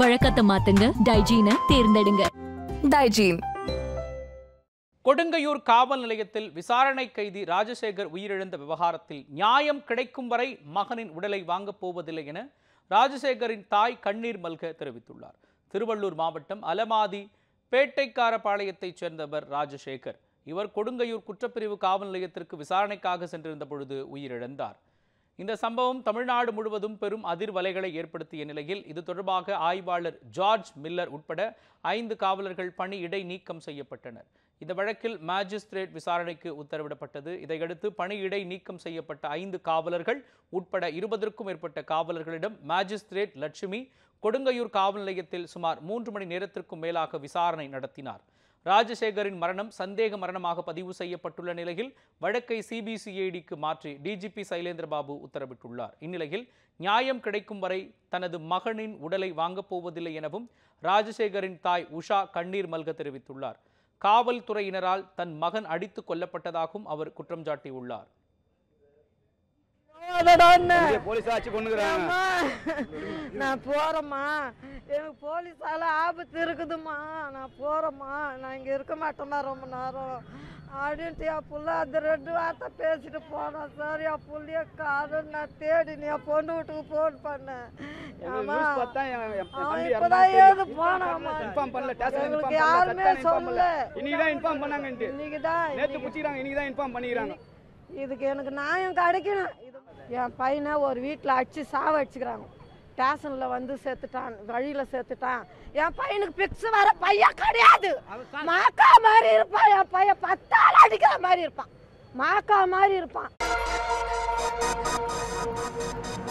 வழக்கத்தை மாத்துங்க டைஜீன தேர்ந்தெடுங்க டைஜீன் கொடுங்கையூர் காவல் நிலையத்தில் விசாரணை கைதி ராஜசேகர் உயிரிழந்த விவகாரத்தில் நியாயம் கிடைக்கும் வரை மகனின் உடலை வாங்கப் போவதில்லை என ராஜசேகரின் தாய் கண்ணீர் மல்க தெரிவித்துள்ளார் திருவள்ளூர் மாவட்டம் அலமாதி பேட்டைக்காரபாளையத்தைச் சேர்ந்தவர் ராஜசேகர் இவர் கொடுங்கையூர் குற்றப்பிரிவு காவல் நிலையத்திற்கு விசாரணைக்காக சென்றிருந்த பொழுது உயிரிழந்தார் இந்த சம்பவம் தமிழ்நாடு முழுவதும் பெரும் அதிர்வலைகளை ஏற்படுத்திய நிலையில் இது தொடர்பாக ஆய்வாளர் ஜார்ஜ் மில்லர் உட்பட ஐந்து காவலர்கள் பணி இடை நீக்கம் செய்யப்பட்டனர் இந்த வழக்கில் மாஜிஸ்திரேட் விசாரணைக்கு உத்தரவிடப்பட்டது இதையடுத்து பணி இடை நீக்கம் செய்யப்பட்ட ஐந்து காவலர்கள் உட்பட இருபதற்கும் மேற்பட்ட காவலர்களிடம் மாஜிஸ்திரேட் லட்சுமி கொடுங்கையூர் காவல் நிலையத்தில் சுமார் மூன்று மணி நேரத்திற்கும் மேலாக விசாரணை நடத்தினார் ராஜசேகரின் மரணம் சந்தேக மரணமாக பதிவு செய்யப்பட்டுள்ள நிலையில் வழக்கை சிபிசிஐடிக்கு மாற்றி டிஜிபி சைலேந்திரபாபு உத்தரவிட்டுள்ளார் இந்நிலையில் நியாயம் கிடைக்கும் வரை தனது மகனின் உடலை வாங்கப் போவதில்லை எனவும் ராஜசேகரின் தாய் உஷா கண்ணீர் மல்க தெரிவித்துள்ளார் காவல்துறையினரால் தன் மகன் அடித்து கொல்லப்பட்டதாகவும் அவர் குற்றம் சாட்டியுள்ளார் போலீஸ் நான் போறேம்மா எனக்கு போலீஸால ஆபத்து இருக்குதுமா நான் போறேம்மா நான் இங்க இருக்க மாட்டேம்மா ரொம்ப நேரம் அப்படின்ட்டு என் புள்ள அந்த ரெண்டு வார்த்தை பேசிட்டு போனேன் சார் என் புள்ளிய காரணம் நான் தேடினு என் பொண்ணு வீட்டுக்கு போன் பண்ணேன் எங்களுக்கு யாருமே சொல்லல இன்னைக்கு தான் இன்ஃபார்ம் பண்ணாங்க இன்னைக்கு தான் நேத்து முடிச்சுக்கிறாங்க இன்ஃபார்ம் பண்ணிக்கிறாங்க இதுக்கு எனக்கு நியாயம் கிடைக்கணும் என் பையனை ஒரு வீட்டில் சாவ அடிச்சுக்கிறாங்க ஸ்டேஷனில் வந்து சேர்த்துட்டான் வழியில் சேர்த்துட்டான் என் பையனுக்கு பிக்ஸ் வர பையன் கிடையாது மாக்கா மாதிரி இருப்பான் என் பையன் பத்தாள் அடிக்கிற மாதிரி இருப்பான் மாக்கா மாதிரி இருப்பான்